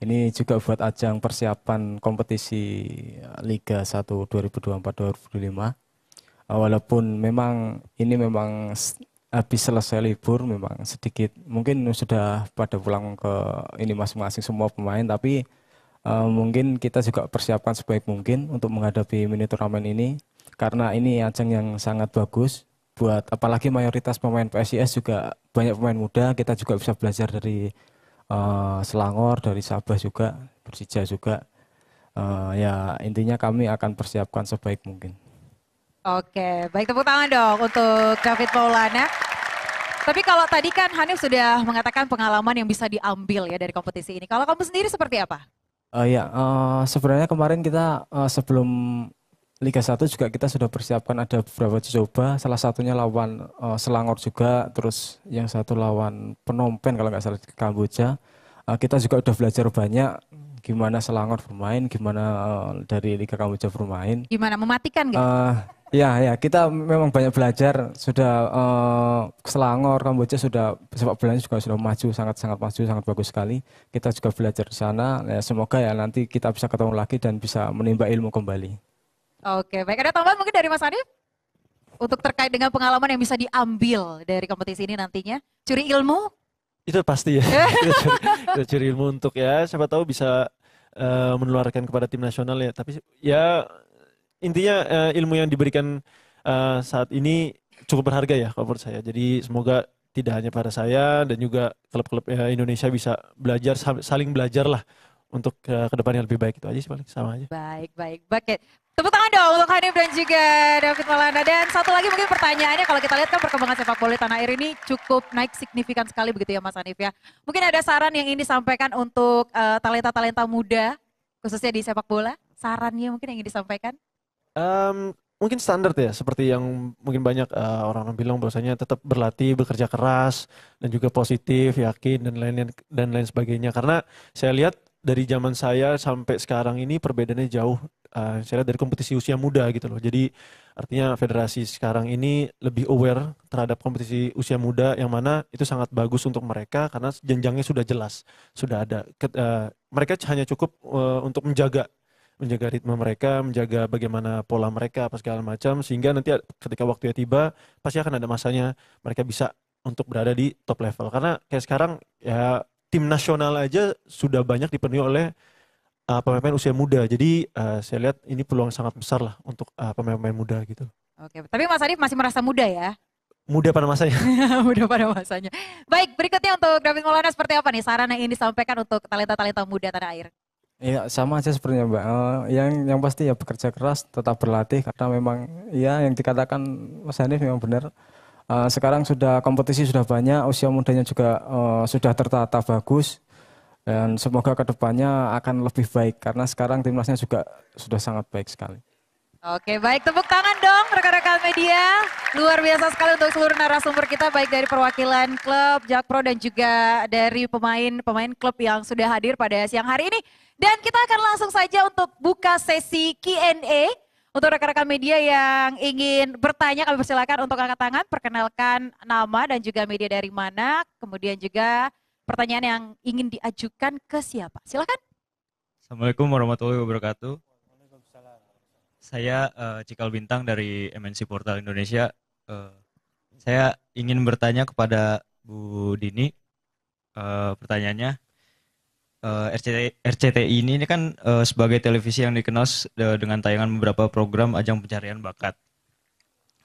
Ini juga buat ajang persiapan kompetisi Liga 1 2024-2025. Ah, walaupun memang ini memang habis selesai libur memang sedikit mungkin sudah pada pulang ke ini masing-masing semua pemain tapi uh, mungkin kita juga persiapkan sebaik mungkin untuk menghadapi mini turnamen ini karena ini ajang yang sangat bagus buat apalagi mayoritas pemain PSIS juga banyak pemain muda kita juga bisa belajar dari uh, Selangor, dari Sabah juga, Persija juga. Uh, ya intinya kami akan persiapkan sebaik mungkin. Oke, baik tepuk tangan dong untuk David Maulana. Tapi kalau tadi kan Hanif sudah mengatakan pengalaman yang bisa diambil ya dari kompetisi ini. Kalau kamu sendiri seperti apa? Uh, ya, uh, sebenarnya kemarin kita uh, sebelum Liga 1 juga kita sudah persiapkan ada beberapa coba, salah satunya lawan uh, Selangor juga, terus yang satu lawan Penompen kalau nggak salah di Kamboja. Uh, kita juga udah belajar banyak gimana Selangor bermain, gimana uh, dari Liga Kamboja bermain. Gimana mematikan gitu? Uh, ya ya, kita memang banyak belajar. Sudah uh, Selangor, Kamboja sudah sepak bolanya juga sudah maju, sangat sangat maju, sangat bagus sekali. Kita juga belajar di sana. Ya, semoga ya nanti kita bisa ketemu lagi dan bisa menimba ilmu kembali. Oke, baik. Ada tambahan mungkin dari Mas Arif Untuk terkait dengan pengalaman yang bisa diambil dari kompetisi ini nantinya. Curi ilmu? Itu pasti ya. kita, curi, kita curi ilmu untuk ya, siapa tahu bisa uh, menularkan kepada tim nasional ya. Tapi ya intinya uh, ilmu yang diberikan uh, saat ini cukup berharga ya kalau menurut saya. Jadi semoga tidak hanya pada saya dan juga klub-klub ya, Indonesia bisa belajar saling belajar lah untuk uh, kedepannya lebih baik itu aja sih paling sama aja. Baik baik. Baik Tepuk tangan dong untuk Hanif dan juga David Malanda Dan satu lagi mungkin pertanyaannya kalau kita lihat kan perkembangan sepak bola tanah air ini cukup naik signifikan sekali begitu ya Mas Hanif ya. Mungkin ada saran yang ingin disampaikan untuk eh, talenta-talenta uh, muda khususnya di sepak bola? Sarannya mungkin yang ingin disampaikan? Um, mungkin standar ya seperti yang mungkin banyak eh, orang orang uh, bilang bahwasanya tetap berlatih bekerja keras dan juga positif yakin dan lain lain dan lain sebagainya karena saya lihat dari zaman saya sampai sekarang ini perbedaannya jauh uh, saya lihat dari kompetisi usia muda gitu loh. Jadi artinya federasi sekarang ini lebih aware terhadap kompetisi usia muda yang mana itu sangat bagus untuk mereka karena jenjangnya sudah jelas, sudah ada. Ket, uh, mereka hanya cukup uh, untuk menjaga menjaga ritme mereka, menjaga bagaimana pola mereka apa segala macam sehingga nanti ketika waktunya tiba pasti akan ada masanya mereka bisa untuk berada di top level karena kayak sekarang ya tim nasional aja sudah banyak dipenuhi oleh uh, pemain-pemain usia muda. Jadi uh, saya lihat ini peluang sangat besar lah untuk uh, pemain-pemain muda gitu. Oke, tapi Mas Arif masih merasa muda ya? Muda pada masanya. muda pada masanya. Baik, berikutnya untuk David Maulana seperti apa nih saran yang ingin disampaikan untuk talenta-talenta muda tanah air? Iya, sama aja sebenarnya Mbak. yang yang pasti ya bekerja keras, tetap berlatih karena memang ya yang dikatakan Mas Hanif memang benar. sekarang sudah kompetisi sudah banyak, usia mudanya juga sudah tertata bagus dan semoga kedepannya akan lebih baik karena sekarang timnasnya juga sudah sangat baik sekali. Oke baik tepuk tangan dong rekan-rekan media. Luar biasa sekali untuk seluruh narasumber kita baik dari perwakilan klub Jakpro dan juga dari pemain-pemain klub yang sudah hadir pada siang hari ini. Dan kita akan langsung saja untuk buka sesi Q&A. Untuk rekan-rekan media yang ingin bertanya kami persilakan untuk angkat tangan, perkenalkan nama dan juga media dari mana, kemudian juga pertanyaan yang ingin diajukan ke siapa? Silakan. Assalamualaikum warahmatullahi wabarakatuh. Saya uh, Cikal Bintang dari MNC Portal Indonesia. Uh, saya ingin bertanya kepada Bu Dini. Uh, pertanyaannya, uh, RCTI, RCTI ini, ini kan uh, sebagai televisi yang dikenal uh, dengan tayangan beberapa program ajang pencarian bakat.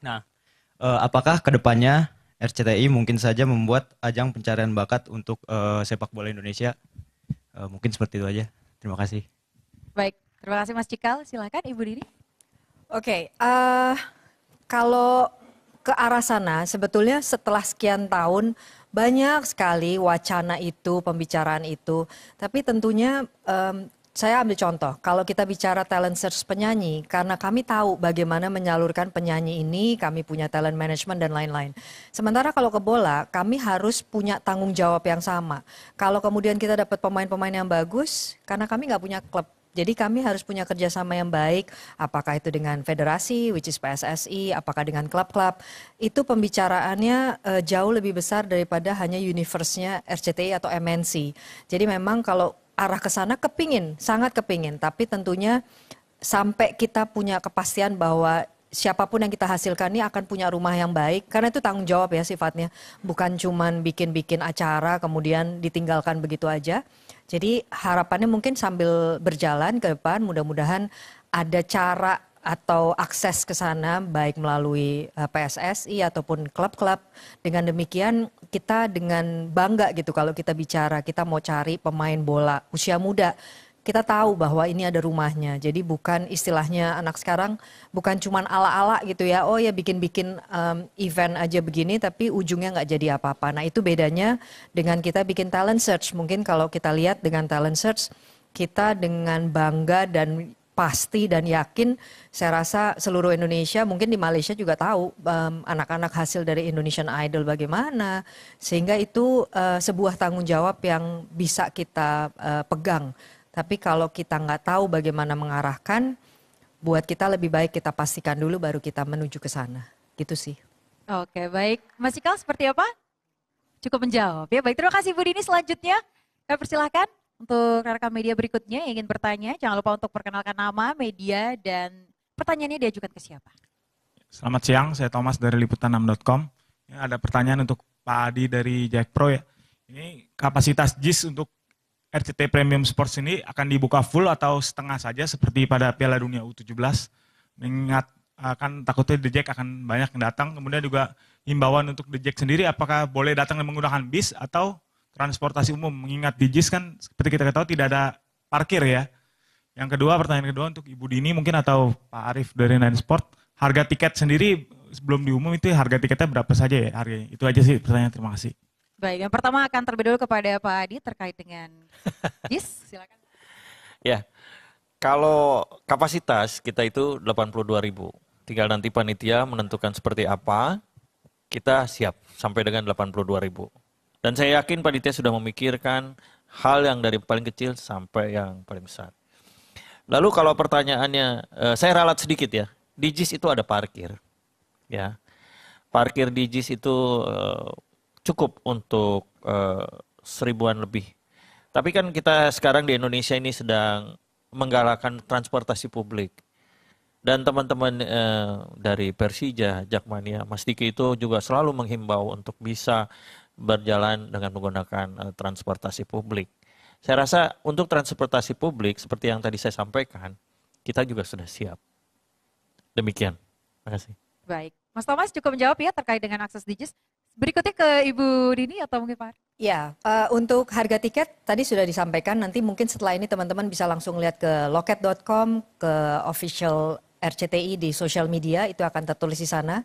Nah, uh, apakah kedepannya RCTI mungkin saja membuat ajang pencarian bakat untuk uh, sepak bola Indonesia. Uh, mungkin seperti itu aja. Terima kasih. Baik, terima kasih Mas Cikal. Silakan Ibu Dini. Oke, okay, uh, eh, kalau ke arah sana sebetulnya setelah sekian tahun banyak sekali wacana itu, pembicaraan itu, tapi tentunya um, saya ambil contoh, kalau kita bicara talent search penyanyi, karena kami tahu bagaimana menyalurkan penyanyi ini, kami punya talent management dan lain-lain. Sementara kalau ke bola, kami harus punya tanggung jawab yang sama. Kalau kemudian kita dapat pemain-pemain yang bagus, karena kami nggak punya klub, jadi kami harus punya kerjasama yang baik, apakah itu dengan federasi, which is PSSI, apakah dengan klub-klub. Itu pembicaraannya uh, jauh lebih besar daripada hanya universe-nya RCTI atau MNC. Jadi memang kalau arah ke sana kepingin, sangat kepingin. Tapi tentunya sampai kita punya kepastian bahwa siapapun yang kita hasilkan ini akan punya rumah yang baik. Karena itu tanggung jawab ya sifatnya. Bukan cuman bikin-bikin acara kemudian ditinggalkan begitu aja. Jadi harapannya mungkin sambil berjalan ke depan mudah-mudahan ada cara atau akses ke sana baik melalui eh, PSSI ataupun klub-klub. Dengan demikian kita dengan bangga gitu kalau kita bicara kita mau cari pemain bola usia muda. Kita tahu bahwa ini ada rumahnya. Jadi bukan istilahnya anak sekarang bukan cuma ala-ala gitu ya. Oh ya bikin-bikin um, event aja begini tapi ujungnya nggak jadi apa-apa. Nah, itu bedanya dengan kita bikin talent search. Mungkin kalau kita lihat dengan talent search kita dengan bangga dan pasti dan yakin saya rasa seluruh Indonesia mungkin di Malaysia juga tahu anak anak-anak hasil dari Indonesian Idol bagaimana sehingga itu uh, sebuah tanggung jawab yang bisa kita uh, pegang tapi kalau kita nggak tahu bagaimana mengarahkan buat kita lebih baik kita pastikan dulu baru kita menuju ke sana gitu sih oke baik Mas Ikal seperti apa cukup menjawab ya baik terima kasih Bu Dini selanjutnya kami persilahkan untuk rekan media berikutnya yang ingin bertanya, jangan lupa untuk perkenalkan nama, media, dan pertanyaannya diajukan ke siapa. Selamat siang, saya Thomas dari liputan6.com. Ada pertanyaan untuk Pak Adi dari Jack Pro ya. Ini kapasitas JIS untuk RCT Premium Sports ini akan dibuka full atau setengah saja seperti pada Piala Dunia U17. Mengingat akan eh, takutnya The Jack akan banyak yang datang. Kemudian juga himbauan untuk The Jack sendiri apakah boleh datang dan menggunakan bis atau transportasi umum mengingat di JIS kan seperti kita ketahui tidak ada parkir ya. Yang kedua pertanyaan kedua untuk Ibu Dini mungkin atau Pak Arif dari Nine Sport, harga tiket sendiri sebelum diumum itu harga tiketnya berapa saja ya harganya? Itu aja sih pertanyaan, terima kasih. Baik, yang pertama akan terlebih dulu kepada Pak Adi terkait dengan JIS, silakan. ya, kalau kapasitas kita itu 82 ribu. Tinggal nanti panitia menentukan seperti apa, kita siap sampai dengan 82 ribu. Dan saya yakin panitia sudah memikirkan hal yang dari paling kecil sampai yang paling besar. Lalu kalau pertanyaannya, eh, saya ralat sedikit ya. Di JIS itu ada parkir, ya. Parkir di JIS itu eh, cukup untuk eh, seribuan lebih. Tapi kan kita sekarang di Indonesia ini sedang menggalakkan transportasi publik. Dan teman-teman e, dari Persija, Jakmania, Mas Diki itu juga selalu menghimbau untuk bisa berjalan dengan menggunakan eh, transportasi publik. Saya rasa untuk transportasi publik seperti yang tadi saya sampaikan, kita juga sudah siap. Demikian. Terima kasih. Baik. Mas Thomas cukup menjawab ya terkait dengan akses digis. Berikutnya ke Ibu Dini atau mungkin Pak Ya, uh, untuk harga tiket tadi sudah disampaikan. Nanti mungkin setelah ini teman-teman bisa langsung lihat ke loket.com, ke official RCTI di sosial media itu akan tertulis di sana.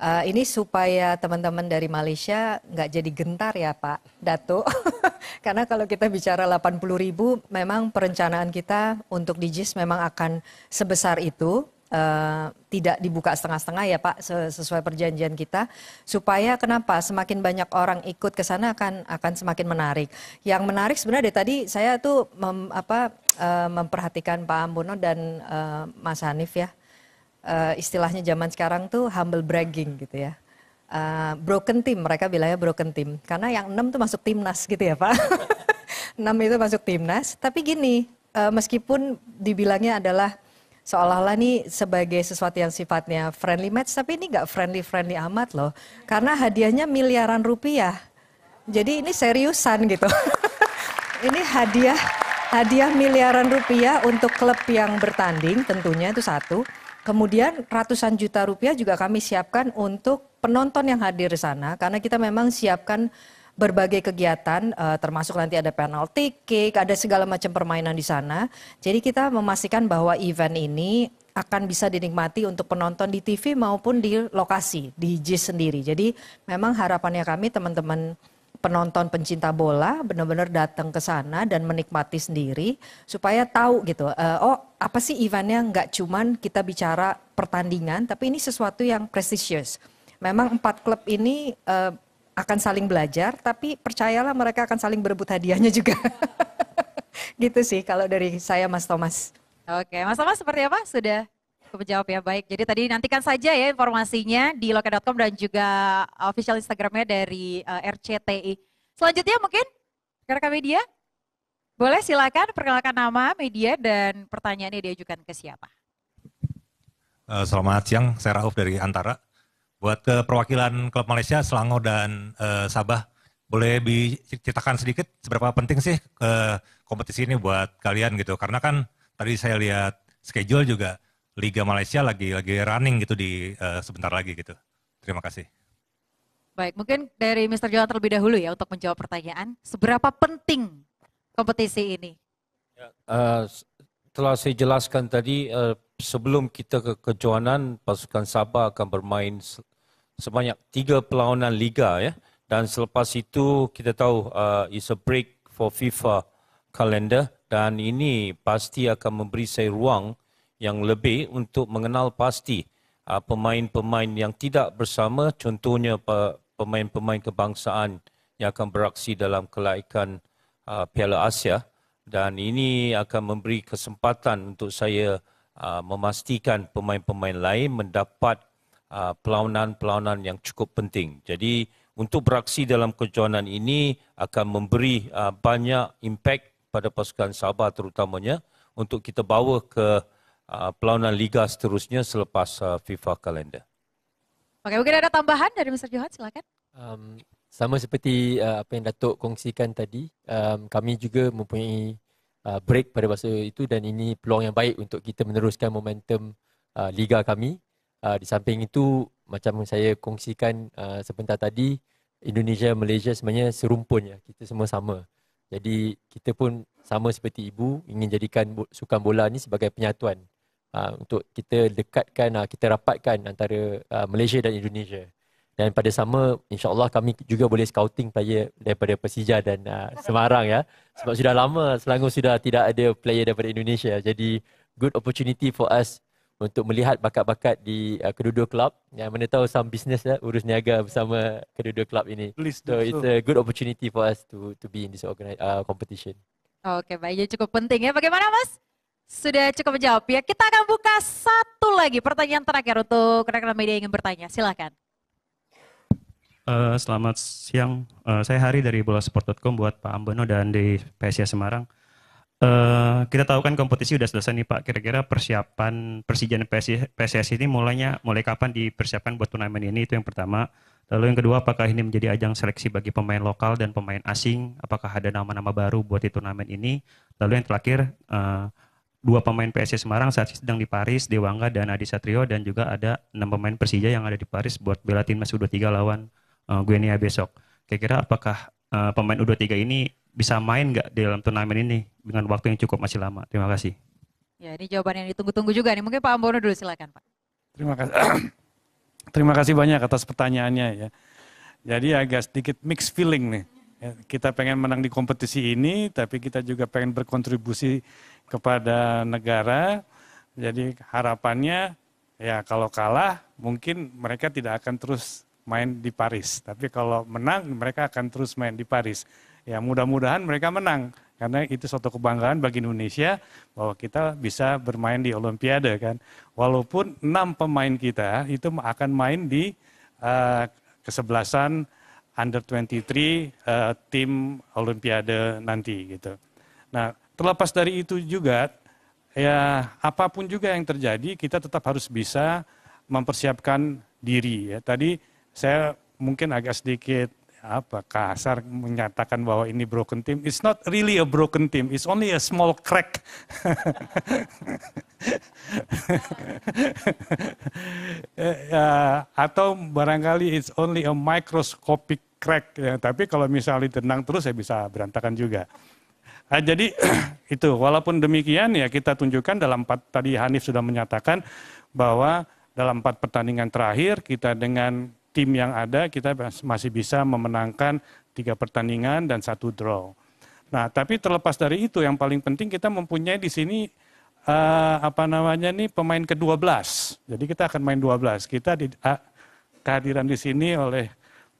Uh, ini supaya teman-teman dari Malaysia nggak jadi gentar ya Pak Dato. Karena kalau kita bicara 80 ribu, memang perencanaan kita untuk di JIS memang akan sebesar itu. Uh, tidak dibuka setengah-setengah ya Pak sesuai perjanjian kita supaya kenapa semakin banyak orang ikut ke sana akan akan semakin menarik. Yang menarik sebenarnya dari tadi saya tuh mem, apa uh, memperhatikan Pak Ambono dan uh, Mas Hanif ya uh, istilahnya zaman sekarang tuh humble bragging gitu ya. Uh, broken team, mereka bilangnya broken team. Karena yang enam tuh masuk timnas gitu ya Pak. enam itu masuk timnas, tapi gini, uh, meskipun dibilangnya adalah seolah-olah ini sebagai sesuatu yang sifatnya friendly match, tapi ini gak friendly-friendly amat loh. Karena hadiahnya miliaran rupiah. Jadi ini seriusan gitu. ini hadiah hadiah miliaran rupiah untuk klub yang bertanding tentunya itu satu. Kemudian ratusan juta rupiah juga kami siapkan untuk penonton yang hadir di sana karena kita memang siapkan berbagai kegiatan uh, termasuk nanti ada penalti kick, ada segala macam permainan di sana. Jadi kita memastikan bahwa event ini akan bisa dinikmati untuk penonton di TV maupun di lokasi di JIS sendiri. Jadi memang harapannya kami teman-teman penonton pencinta bola benar-benar datang ke sana dan menikmati sendiri supaya tahu gitu uh, oh apa sih eventnya nggak cuman kita bicara pertandingan tapi ini sesuatu yang prestisius memang empat klub ini uh, akan saling belajar tapi percayalah mereka akan saling berebut hadiahnya juga gitu sih kalau dari saya Mas Thomas oke Mas Thomas seperti apa sudah Kejawab ya, baik. Jadi tadi nantikan saja ya informasinya di loket.com dan juga official Instagramnya dari uh, eh, RCTI. Selanjutnya mungkin rekan media, boleh silakan perkenalkan nama media dan pertanyaannya diajukan ke siapa. Uh, selamat siang, saya Rauf dari Antara. Buat ke perwakilan klub Malaysia, Selangor dan uh, Sabah, boleh diceritakan sedikit seberapa penting sih uh, kompetisi ini buat kalian gitu? Karena kan tadi saya lihat schedule juga Liga Malaysia lagi lagi running gitu di uh, sebentar lagi gitu. Terima kasih. Baik, mungkin dari Mr. Johan terlebih dahulu ya untuk menjawab pertanyaan, seberapa penting kompetisi ini? Uh, telah saya jelaskan tadi, uh, sebelum kita ke kejuanan pasukan Sabah akan bermain sebanyak tiga perlawanan Liga ya. Dan selepas itu kita tahu uh, is a break for FIFA kalender dan ini pasti akan memberi saya ruang uh, yang lebih untuk mengenal pasti ah, pemain-pemain yang tidak bersama contohnya pemain-pemain kebangsaan yang akan beraksi dalam kelaikan ah, Piala Asia dan ini akan memberi kesempatan untuk saya ah, memastikan pemain-pemain lain mendapat pelawanan-pelawanan yang cukup penting. Jadi untuk beraksi dalam kejohanan ini akan memberi banyak impak pada pasukan Sabah terutamanya untuk kita bawa ke Ah, pelawanan liga seterusnya selepas uh, FIFA kalender. Okey, mungkin ada tambahan dari Mr. Johan, silakan. Um, sama seperti uh, apa yang Datuk kongsikan tadi, um, kami juga mempunyai uh, break pada masa itu dan ini peluang yang baik untuk kita meneruskan momentum uh, liga kami. Uh, di samping itu, macam saya kongsikan uh, sebentar tadi, Indonesia Malaysia sebenarnya serumpun ya, kita semua sama. Jadi kita pun sama seperti ibu ingin jadikan sukan bola ini sebagai penyatuan uh, untuk kita dekatkan uh, kita rapatkan antara uh, Malaysia dan Indonesia dan pada sama insyaallah kami juga boleh scouting player daripada Persija dan uh, Semarang ya sebab sudah lama Selangor sudah tidak ada player daripada Indonesia jadi good opportunity for us untuk melihat bakat-bakat di uh, kedua-dua klub yang mana tahu some business lah urus niaga bersama kedua-dua klub ini Please do so, so it's a good opportunity for us to to be in this uh, competition okay baik ya cukup penting ya bagaimana mas Sudah cukup menjawab ya. Kita akan buka satu lagi pertanyaan terakhir untuk rekan-rekan media yang ingin bertanya. Silahkan. Uh, eh, selamat siang. Uh, saya Hari dari bola bolasport.com buat Pak Ambono dan di PSIA Semarang. Uh, kita tahu kan kompetisi sudah selesai nih Pak. Kira-kira persiapan Persija dan PSIS, ini mulainya mulai kapan dipersiapkan buat turnamen ini? Itu yang pertama. Lalu yang kedua, apakah ini menjadi ajang seleksi bagi pemain lokal dan pemain asing? Apakah ada nama-nama baru buat di turnamen ini? Lalu yang terakhir, uh, dua pemain PSS Semarang saat sedang di Paris, Dewangga dan Adi Satrio dan juga ada enam pemain Persija yang ada di Paris buat bela timnas U23 lawan uh, Guinea besok. Kira-kira apakah uh, pemain U23 ini bisa main nggak di dalam turnamen ini dengan waktu yang cukup masih lama? Terima kasih. Ya, ini jawaban yang ditunggu-tunggu juga nih. Mungkin Pak Ambono dulu silakan, Pak. Terima kasih. Terima kasih banyak atas pertanyaannya ya. Jadi agak sedikit mixed feeling nih. Ya, kita pengen menang di kompetisi ini, tapi kita juga pengen berkontribusi kepada negara. Jadi harapannya ya kalau kalah mungkin mereka tidak akan terus main di Paris. Tapi kalau menang mereka akan terus main di Paris. Ya mudah-mudahan mereka menang karena itu suatu kebanggaan bagi Indonesia bahwa kita bisa bermain di Olimpiade kan. Walaupun enam pemain kita itu akan main di uh, kesebelasan under 23 uh, eh, tim Olimpiade nanti gitu. Nah terlepas dari itu juga ya apapun juga yang terjadi kita tetap harus bisa mempersiapkan diri ya. Tadi saya mungkin agak sedikit apa kasar menyatakan bahwa ini broken team. It's not really a broken team. It's only a small crack. uh, atau barangkali it's only a microscopic crack ya. Tapi kalau misalnya ditendang terus ya bisa berantakan juga. Nah, jadi itu walaupun demikian ya kita tunjukkan dalam empat tadi Hanif sudah menyatakan bahwa dalam empat pertandingan terakhir kita dengan tim yang ada kita masih bisa memenangkan tiga pertandingan dan satu draw. Nah tapi terlepas dari itu yang paling penting kita mempunyai di sini uh, apa namanya nih pemain ke-12. Jadi kita akan main 12. Kita di, uh, kehadiran di sini oleh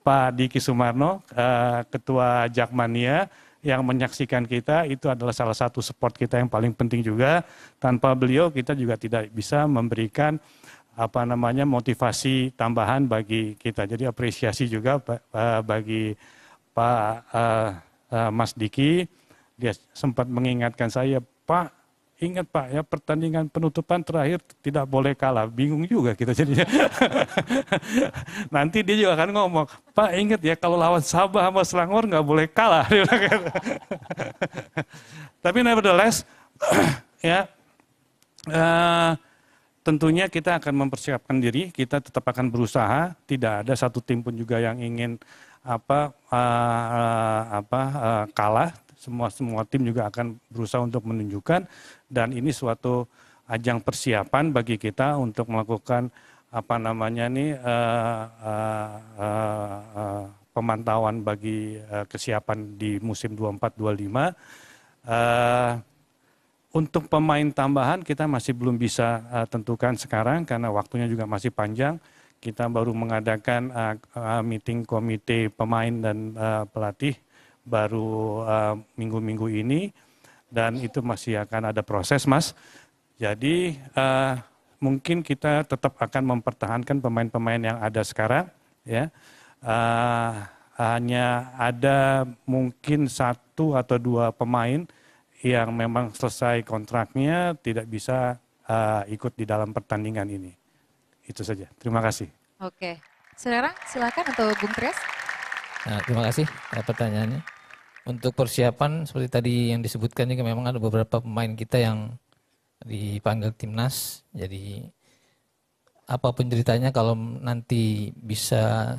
Pak Diki Sumarno, eh, Ketua Jakmania, yang menyaksikan kita itu adalah salah satu support kita yang paling penting juga. Tanpa beliau kita juga tidak bisa memberikan apa namanya motivasi tambahan bagi kita. Jadi apresiasi juga bagi Pak eh, eh, Mas Diki. Dia sempat mengingatkan saya, Pak ingat Pak ya pertandingan penutupan terakhir tidak boleh kalah. Bingung juga kita jadinya. Nanti dia juga akan ngomong, Pak ingat ya kalau lawan Sabah sama Selangor nggak boleh kalah. Gitu. Tapi nevertheless, ya uh, tentunya kita akan mempersiapkan diri, kita tetap akan berusaha. Tidak ada satu tim pun juga yang ingin apa uh, apa uh, kalah semua semua tim juga akan berusaha untuk menunjukkan dan ini suatu ajang persiapan bagi kita untuk melakukan apa namanya nih eh, uh, eh, uh, eh, uh, uh, pemantauan bagi uh, kesiapan di musim 24-25. Uh, untuk pemain tambahan kita masih belum bisa uh, tentukan sekarang karena waktunya juga masih panjang. Kita baru mengadakan meeting komite pemain dan uh, pelatih baru eh, minggu-minggu uh, ini dan itu masih akan ada proses, Mas. Jadi uh, mungkin kita tetap akan mempertahankan pemain-pemain yang ada sekarang, ya. Uh, hanya ada mungkin satu atau dua pemain yang memang selesai kontraknya tidak bisa uh, ikut di dalam pertandingan ini. Itu saja. Terima kasih. Oke. Sekarang silakan atau Bung Kres. Nah, terima kasih pertanyaannya. Untuk persiapan seperti tadi yang disebutkan juga memang ada beberapa pemain kita yang dipanggil timnas. Jadi apapun ceritanya kalau nanti bisa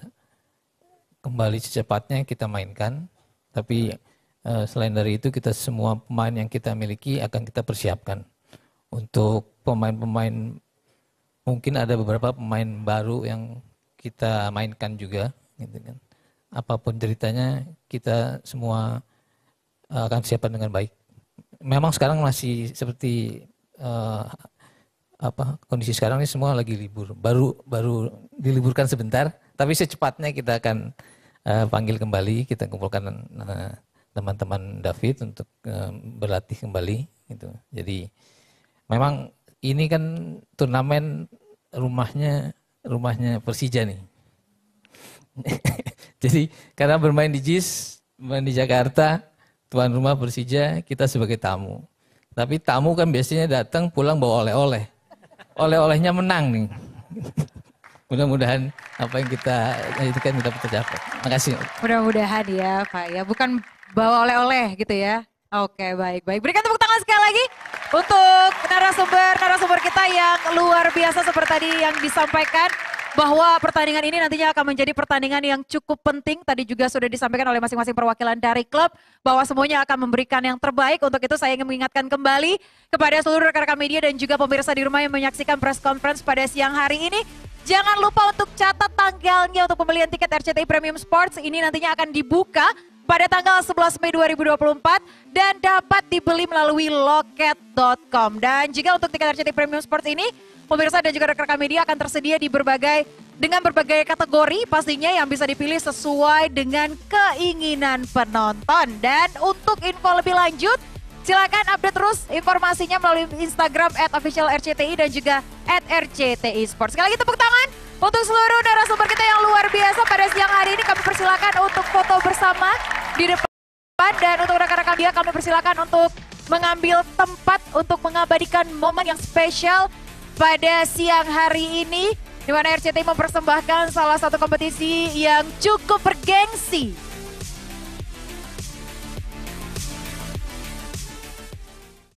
kembali secepatnya kita mainkan. Tapi iya. eh, selain dari itu kita semua pemain yang kita miliki akan kita persiapkan. Untuk pemain-pemain mungkin ada beberapa pemain baru yang kita mainkan juga gitu kan apapun ceritanya kita semua eh, akan siapkan dengan baik. Memang sekarang masih seperti uh, apa kondisi sekarang ini semua lagi libur. Baru baru diliburkan sebentar, tapi secepatnya kita akan uh, panggil kembali, kita kumpulkan teman teman-teman David untuk uh, berlatih kembali gitu. Jadi memang ini kan turnamen rumahnya rumahnya Persija nih. Jadi karena bermain di JIS, bermain di Jakarta, tuan rumah Persija, kita sebagai tamu. Tapi tamu kan biasanya datang pulang bawa oleh-oleh. Oleh-olehnya menang nih. Mudah-mudahan apa yang kita kan kita tercapai. Makasih. Mudah-mudahan ya Pak ya. Bukan bawa oleh-oleh gitu ya. Oke baik baik. Berikan tepuk tangan sekali lagi untuk narasumber narasumber kita yang luar biasa seperti tadi yang disampaikan bahwa pertandingan ini nantinya akan menjadi pertandingan yang cukup penting. Tadi juga sudah disampaikan oleh masing-masing perwakilan dari klub bahwa semuanya akan memberikan yang terbaik. Untuk itu saya ingin mengingatkan kembali kepada seluruh rekan-rekan media dan juga pemirsa di rumah yang menyaksikan press conference pada siang hari ini. Jangan lupa untuk catat tanggalnya untuk pembelian tiket RCTI Premium Sports. Ini nantinya akan dibuka pada tanggal 11 Mei 2024 dan dapat dibeli melalui loket.com. Dan jika untuk tiket RCTI Premium Sports ini Pemirsa dan juga rekan-rekan media akan tersedia di berbagai dengan berbagai kategori pastinya yang bisa dipilih sesuai dengan keinginan penonton. Dan untuk info lebih lanjut, silakan update terus informasinya melalui Instagram at official RCTI dan juga at RCTI Sports. Sekali lagi tepuk tangan untuk seluruh narasumber kita yang luar biasa pada siang hari ini kami persilakan untuk foto bersama di depan dan untuk rekan-rekan dia kami persilakan untuk mengambil tempat untuk mengabadikan momen yang spesial pada siang hari ini di mana RCTI mempersembahkan salah satu kompetisi yang cukup bergengsi